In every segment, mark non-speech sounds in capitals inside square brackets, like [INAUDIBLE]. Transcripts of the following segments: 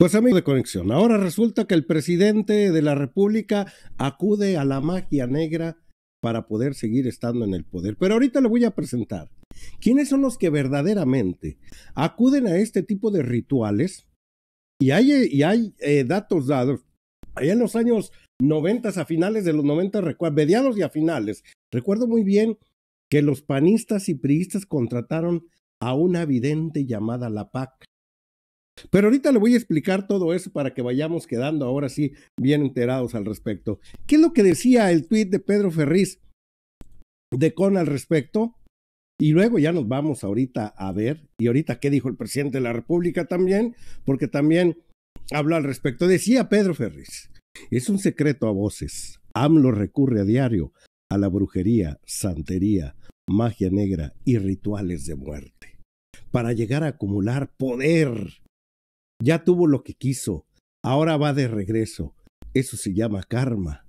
Pues amigos de conexión, ahora resulta que el presidente de la República acude a la magia negra para poder seguir estando en el poder. Pero ahorita le voy a presentar quiénes son los que verdaderamente acuden a este tipo de rituales. Y hay, y hay eh, datos dados, allá en los años 90, a finales de los 90, mediados y a finales, recuerdo muy bien que los panistas y priistas contrataron a una vidente llamada La PAC pero ahorita le voy a explicar todo eso para que vayamos quedando ahora sí bien enterados al respecto. ¿Qué es lo que decía el tuit de Pedro Ferriz de Con al respecto? Y luego ya nos vamos ahorita a ver, y ahorita qué dijo el presidente de la República también, porque también habló al respecto. Decía Pedro Ferriz, es un secreto a voces. AMLO recurre a diario a la brujería, santería, magia negra y rituales de muerte para llegar a acumular poder ya tuvo lo que quiso, ahora va de regreso. Eso se llama karma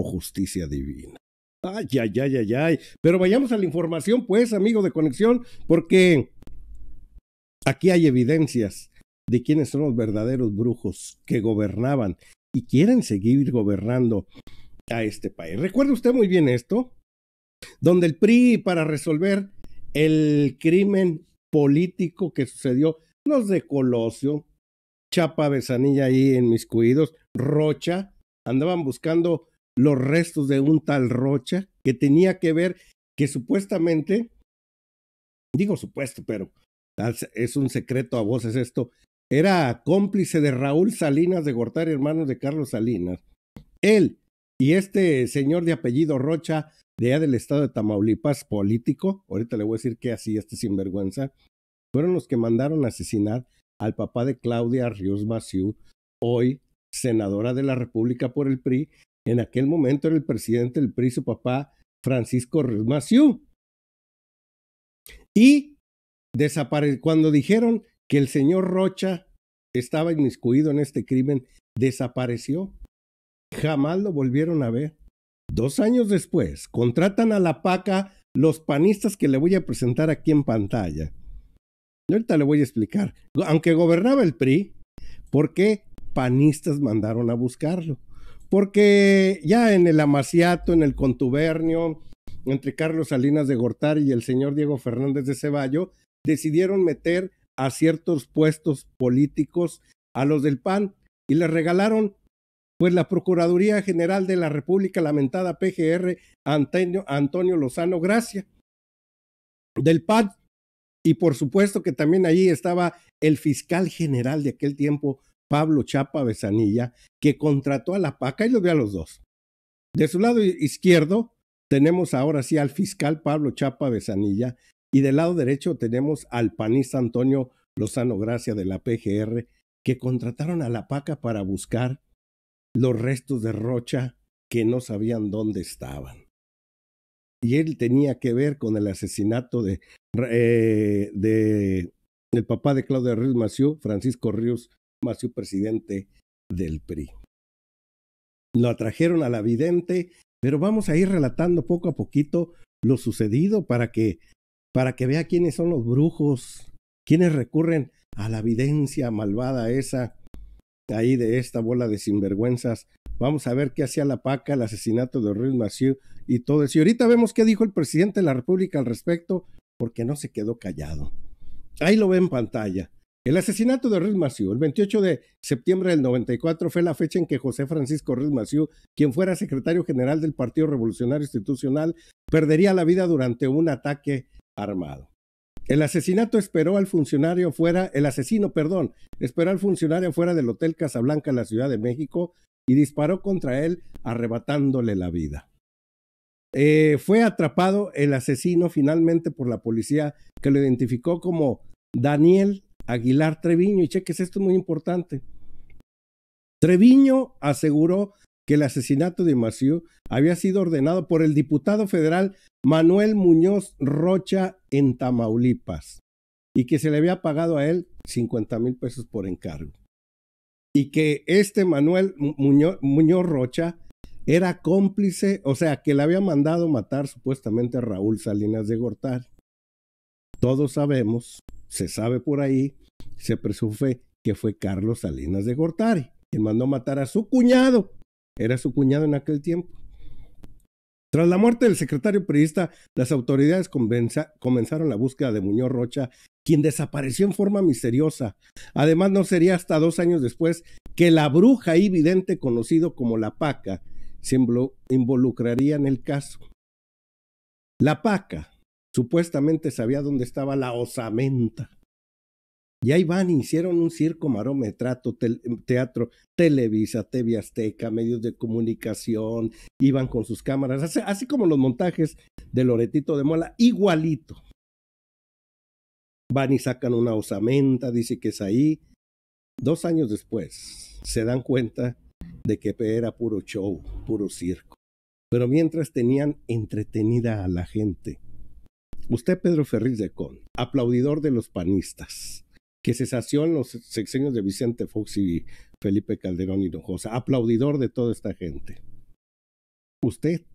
o justicia divina. Ay, ay, ay, ay, ay. Pero vayamos a la información, pues, amigo de conexión, porque aquí hay evidencias de quiénes son los verdaderos brujos que gobernaban y quieren seguir gobernando a este país. ¿Recuerda usted muy bien esto? Donde el PRI, para resolver el crimen político que sucedió, los de Colosio, Chapa Besanilla ahí en mis cuidos, Rocha, andaban buscando los restos de un tal Rocha que tenía que ver que supuestamente, digo supuesto, pero es un secreto a voces esto, era cómplice de Raúl Salinas de Gortari, hermano de Carlos Salinas. Él y este señor de apellido Rocha, de allá del estado de Tamaulipas, político, ahorita le voy a decir que así, este sinvergüenza, fueron los que mandaron a asesinar al papá de Claudia Ríos Maciú, hoy senadora de la República por el PRI. En aquel momento era el presidente del PRI, su papá Francisco Ríos Maciú. Y cuando dijeron que el señor Rocha estaba inmiscuido en este crimen, desapareció. Jamás lo volvieron a ver. Dos años después, contratan a la PACA los panistas que le voy a presentar aquí en pantalla ahorita le voy a explicar. Aunque gobernaba el PRI, ¿por qué panistas mandaron a buscarlo? Porque ya en el amaciato, en el contubernio, entre Carlos Salinas de Gortari y el señor Diego Fernández de Ceballo, decidieron meter a ciertos puestos políticos a los del PAN y le regalaron pues la Procuraduría General de la República, lamentada PGR, Antonio, Antonio Lozano Gracia, del PAN, y por supuesto que también allí estaba el fiscal general de aquel tiempo, Pablo Chapa Besanilla, que contrató a la PACA y los a los dos. De su lado izquierdo tenemos ahora sí al fiscal Pablo Chapa Besanilla y del lado derecho tenemos al panista Antonio Lozano Gracia de la PGR, que contrataron a la PACA para buscar los restos de Rocha que no sabían dónde estaban y él tenía que ver con el asesinato de, eh, de el papá de Claudia Ruiz Maciú, Francisco Ríos Maciú, presidente del PRI. Lo atrajeron a la vidente, pero vamos a ir relatando poco a poquito lo sucedido para que, para que vea quiénes son los brujos, quiénes recurren a la evidencia malvada esa, ahí de esta bola de sinvergüenzas Vamos a ver qué hacía la PACA, el asesinato de Ruiz Maciú y todo eso. Y ahorita vemos qué dijo el presidente de la República al respecto, porque no se quedó callado. Ahí lo ve en pantalla. El asesinato de Ruiz Maciú, el 28 de septiembre del 94, fue la fecha en que José Francisco Ruiz Maciú, quien fuera secretario general del Partido Revolucionario Institucional, perdería la vida durante un ataque armado. El asesinato esperó al funcionario fuera, el asesino, perdón, esperó al funcionario fuera del Hotel Casablanca en la Ciudad de México, y disparó contra él arrebatándole la vida. Eh, fue atrapado el asesino finalmente por la policía que lo identificó como Daniel Aguilar Treviño. Y cheques, esto es muy importante. Treviño aseguró que el asesinato de Maciú había sido ordenado por el diputado federal Manuel Muñoz Rocha en Tamaulipas y que se le había pagado a él 50 mil pesos por encargo y que este Manuel Muñoz, Rocha era cómplice, o sea, que le había mandado matar supuestamente a Raúl Salinas de Gortari. Todos sabemos, se sabe por ahí, se presume que fue Carlos Salinas de Gortari quien mandó matar a su cuñado. Era su cuñado en aquel tiempo. Tras la muerte del secretario periodista, las autoridades comenzaron la búsqueda de Muñoz Rocha quien desapareció en forma misteriosa. Además, no sería hasta dos años después que la bruja y vidente conocido como la Paca se involucraría en el caso. La Paca supuestamente sabía dónde estaba la osamenta. Y ahí van, hicieron un circo, marometrato, teatro, Televisa, TV Azteca, medios de comunicación, iban con sus cámaras, así, así como los montajes de Loretito de Mola, igualito. Van y sacan una osamenta, dice que es ahí. Dos años después se dan cuenta de que era puro show, puro circo. Pero mientras tenían entretenida a la gente. Usted, Pedro Ferriz de Con, aplaudidor de los panistas, que se sació en los sexenios de Vicente Fox y Felipe Calderón y Hinojosa, aplaudidor de toda esta gente. Usted,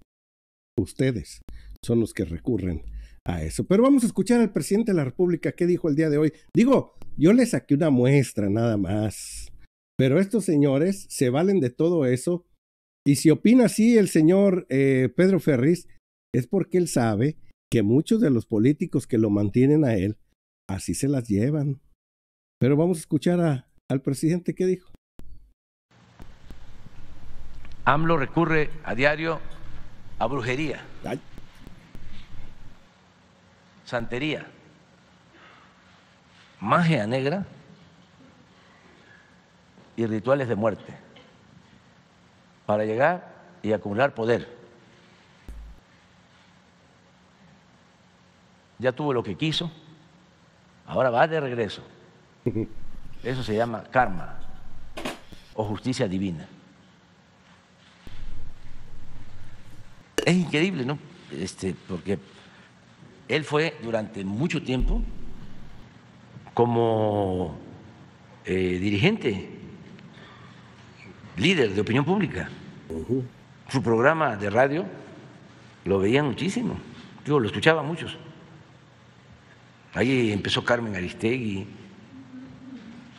ustedes, son los que recurren a eso. Pero vamos a escuchar al presidente de la República qué dijo el día de hoy. Digo, yo le saqué una muestra nada más. Pero estos señores se valen de todo eso. Y si opina así el señor eh, Pedro Ferris es porque él sabe que muchos de los políticos que lo mantienen a él, así se las llevan. Pero vamos a escuchar a, al presidente qué dijo. AMLO recurre a diario a brujería santería, magia negra y rituales de muerte para llegar y acumular poder. Ya tuvo lo que quiso, ahora va de regreso. [LAUGHS] Eso se llama karma o justicia divina. Es increíble, ¿no? Este, porque él fue durante mucho tiempo como eh, dirigente, líder de opinión pública. Su programa de radio lo veían muchísimo, digo, lo escuchaba muchos. Ahí empezó Carmen Aristegui.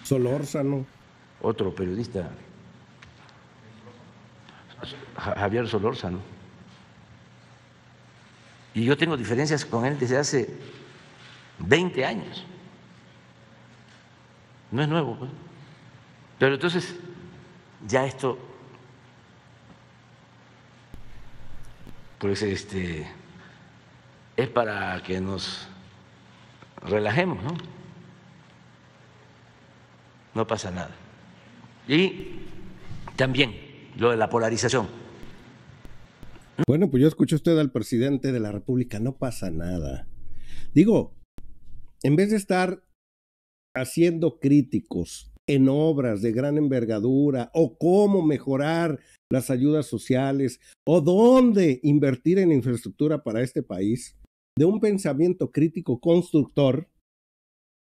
Solórzano. Otro periodista. Javier Solórzano y yo tengo diferencias con él desde hace 20 años. No es nuevo, pues. Pero entonces, ya esto, pues este, es para que nos relajemos, ¿no? No pasa nada. Y también lo de la polarización. Bueno, pues yo escucho usted al presidente de la República, no pasa nada. Digo, en vez de estar haciendo críticos en obras de gran envergadura o cómo mejorar las ayudas sociales o dónde invertir en infraestructura para este país, de un pensamiento crítico constructor,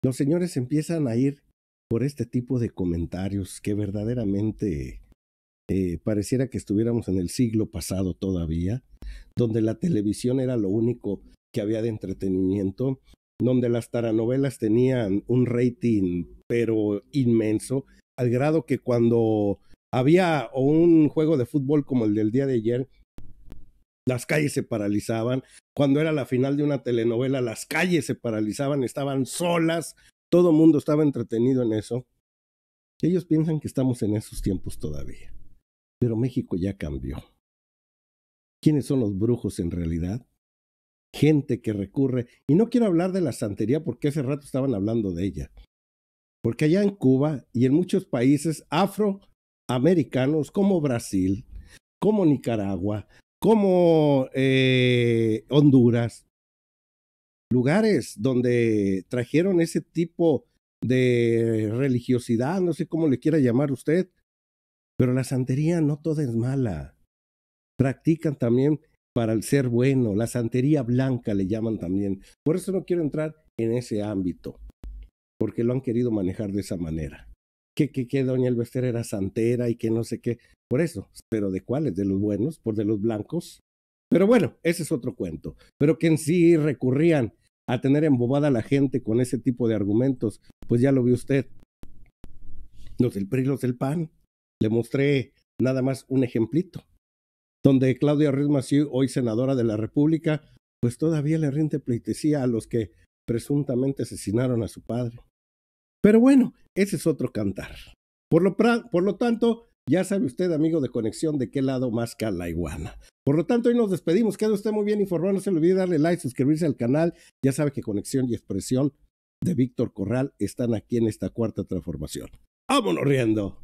los señores empiezan a ir por este tipo de comentarios que verdaderamente eh, pareciera que estuviéramos en el siglo pasado todavía, donde la televisión era lo único que había de entretenimiento, donde las taranovelas tenían un rating pero inmenso, al grado que cuando había un juego de fútbol como el del día de ayer, las calles se paralizaban. Cuando era la final de una telenovela, las calles se paralizaban, estaban solas, todo el mundo estaba entretenido en eso. Ellos piensan que estamos en esos tiempos todavía. Pero México ya cambió. ¿Quiénes son los brujos en realidad? Gente que recurre, y no quiero hablar de la santería porque hace rato estaban hablando de ella, porque allá en Cuba y en muchos países afroamericanos como Brasil, como Nicaragua, como eh, Honduras, lugares donde trajeron ese tipo de religiosidad, no sé cómo le quiera llamar usted, pero la santería no toda es mala. Practican también para el ser bueno, la santería blanca le llaman también. Por eso no quiero entrar en ese ámbito, porque lo han querido manejar de esa manera. Que, que, doña Elvester era santera y que no sé qué. Por eso, pero ¿de cuáles? ¿De los buenos? ¿Por de los blancos? Pero bueno, ese es otro cuento. Pero que en sí recurrían a tener embobada a la gente con ese tipo de argumentos, pues ya lo vio usted. Los del PRI, del PAN, le mostré nada más un ejemplito, donde Claudia Ruiz hoy senadora de la República, pues todavía le rinde pleitesía a los que presuntamente asesinaron a su padre. Pero bueno, ese es otro cantar. Por lo, tanto, ya sabe usted, amigo de conexión, de qué lado más cae la iguana. Por lo tanto, hoy nos despedimos. Queda usted muy bien informado. No se le olvide darle like, suscribirse al canal. Ya sabe que conexión y expresión de Víctor Corral están aquí en esta cuarta transformación. ¡Vámonos riendo!